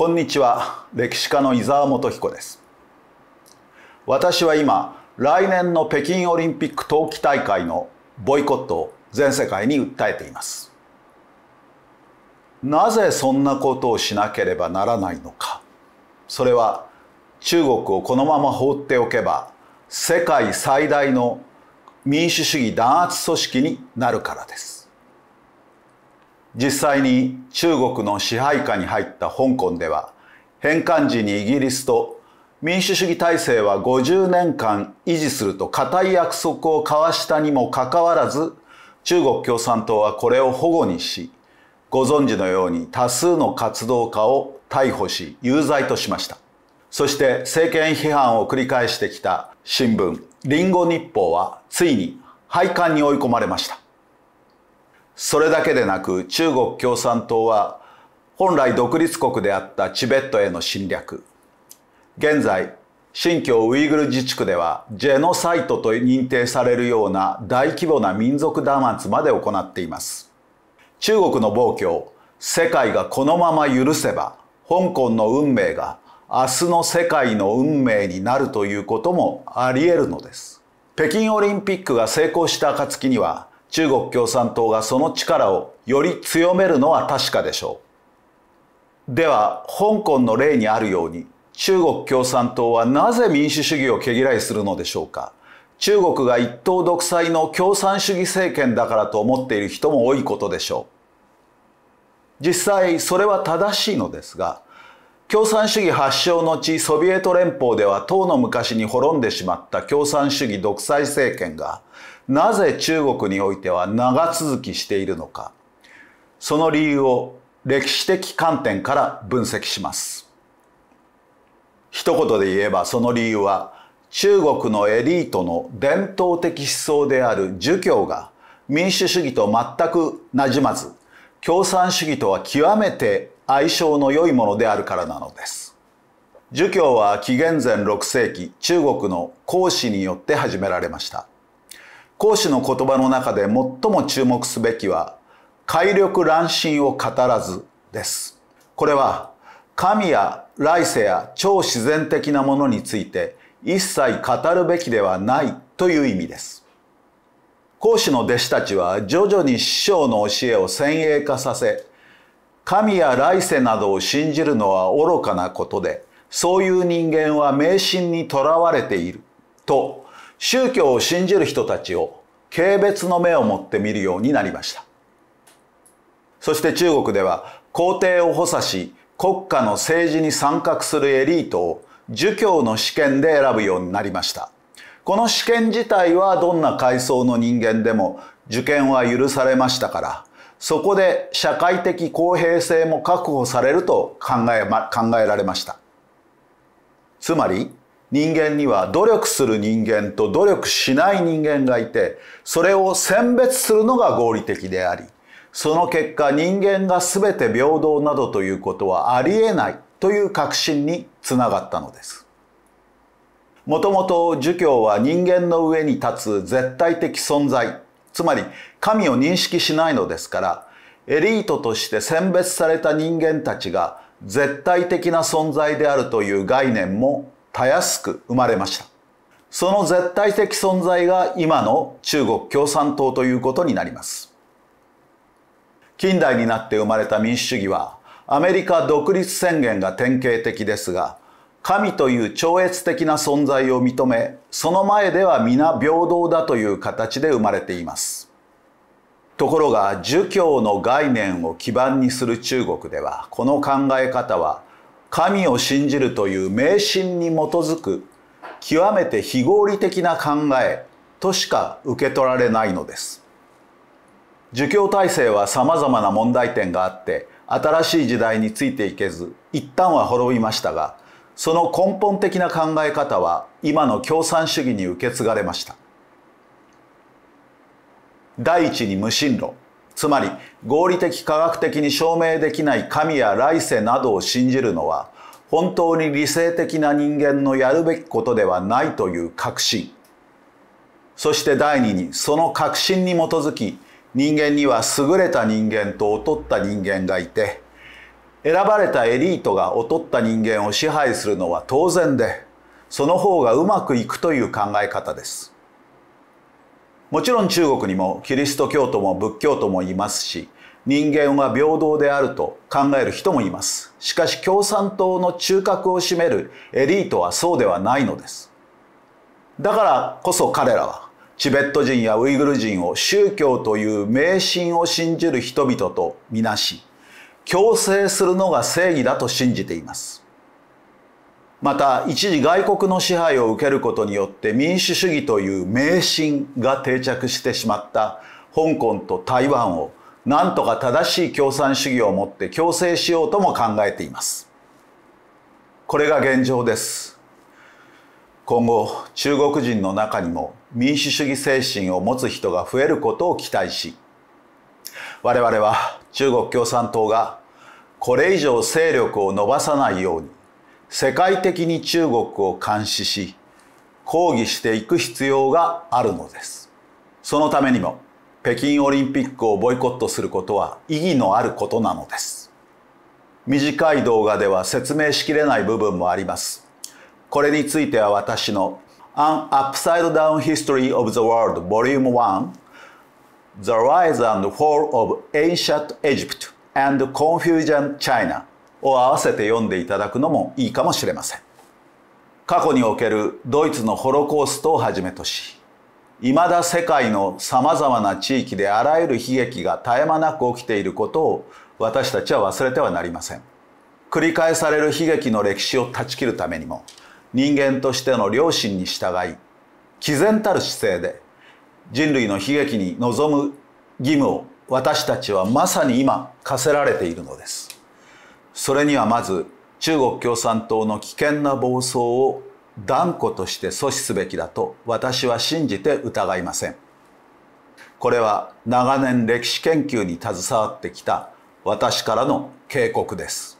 こんにちは歴史家の伊沢元彦です私は今来年の北京オリンピック冬季大会のボイコットを全世界に訴えていますなぜそんなことをしなければならないのかそれは中国をこのまま放っておけば世界最大の民主主義弾圧組織になるからです実際に中国の支配下に入った香港では返還時にイギリスと民主主義体制は50年間維持すると固い約束を交わしたにもかかわらず中国共産党はこれを保護にしご存知のように多数の活動家を逮捕し有罪としましたそして政権批判を繰り返してきた新聞リンゴ日報はついに廃刊に追い込まれましたそれだけでなく中国共産党は本来独立国であったチベットへの侵略現在新疆ウイグル自治区ではジェノサイトと認定されるような大規模な民族弾圧まで行っています中国の暴挙世界がこのまま許せば香港の運命が明日の世界の運命になるということもあり得るのです北京オリンピックが成功した暁には中国共産党がその力をより強めるのは確かでしょう。では、香港の例にあるように、中国共産党はなぜ民主主義を毛嫌いするのでしょうか。中国が一党独裁の共産主義政権だからと思っている人も多いことでしょう。実際、それは正しいのですが、共産主義発祥の地ソビエト連邦では党の昔に滅んでしまった共産主義独裁政権がなぜ中国においては長続きしているのかその理由を歴史的観点から分析します一言で言えばその理由は中国のエリートの伝統的思想である儒教が民主主義と全くなじまず共産主義とは極めて相性の良いものであるからなのです儒教は紀元前6世紀中国の孔子によって始められました講師の言葉の中で最も注目すべきは、快力乱心を語らずです。これは、神や来世や超自然的なものについて一切語るべきではないという意味です。講師の弟子たちは徐々に師匠の教えを先鋭化させ、神や来世などを信じるのは愚かなことで、そういう人間は迷信にとらわれていると宗教を信じる人たちを軽蔑の目を持って見るようになりましたそして中国では皇帝を補佐し国家の政治に参画するエリートを儒教の試験で選ぶようになりましたこの試験自体はどんな階層の人間でも受験は許されましたからそこで社会的公平性も確保されると考え,、ま、考えられましたつまり人間には努力する人間と努力しない人間がいてそれを選別するのが合理的でありその結果人間が全て平等などということはありえないという確信につながったのです。もともと儒教は人間の上に立つ絶対的存在つまり神を認識しないのですからエリートとして選別された人間たちが絶対的な存在であるという概念もたやすく生まれました。その絶対的存在が今の中国共産党ということになります。近代になって生まれた民主主義はアメリカ独立宣言が典型的ですが、神という超越的な存在を認め、その前では皆平等だという形で生まれています。ところが儒教の概念を基盤にする中国では、この考え方は神を信じるという迷信に基づく極めて非合理的な考えとしか受け取られないのです。儒教体制は様々な問題点があって新しい時代についていけず一旦は滅びましたがその根本的な考え方は今の共産主義に受け継がれました。第一に無神論。つまり合理的科学的に証明できない神や来世などを信じるのは本当に理性的な人間のやるべきことではないという確信そして第二にその確信に基づき人間には優れた人間と劣った人間がいて選ばれたエリートが劣った人間を支配するのは当然でその方がうまくいくという考え方ですもちろん中国にもキリスト教徒も仏教徒もいますし人間は平等であると考える人もいますしかし共産党の中核を占めるエリートはそうではないのですだからこそ彼らはチベット人やウイグル人を宗教という迷信を信じる人々とみなし強制するのが正義だと信じていますまた一時外国の支配を受けることによって民主主義という迷信が定着してしまった香港と台湾を何とか正しい共産主義をもって強制しようとも考えていますこれが現状です今後中国人の中にも民主主義精神を持つ人が増えることを期待し我々は中国共産党がこれ以上勢力を伸ばさないように世界的に中国を監視し抗議していく必要があるのですそのためにも北京オリンピックをボイコットすることは意義のあることなのです短い動画では説明しきれない部分もありますこれについては私の An Upside Down History of the World Volume 1 The Rise and Fall of Ancient Egypt and Confucian China を合わせて読んでいただくのもいいかもしれません過去におけるドイツのホロコーストをはじめとしいまだ世界のさまざまな地域であらゆる悲劇が絶え間なく起きていることを私たちは忘れてはなりません繰り返される悲劇の歴史を断ち切るためにも人間としての良心に従い毅然たる姿勢で人類の悲劇に臨む義務を私たちはまさに今課せられているのですそれにはまず中国共産党の危険な暴走を断固として阻止すべきだと私は信じて疑いませんこれは長年歴史研究に携わってきた私からの警告です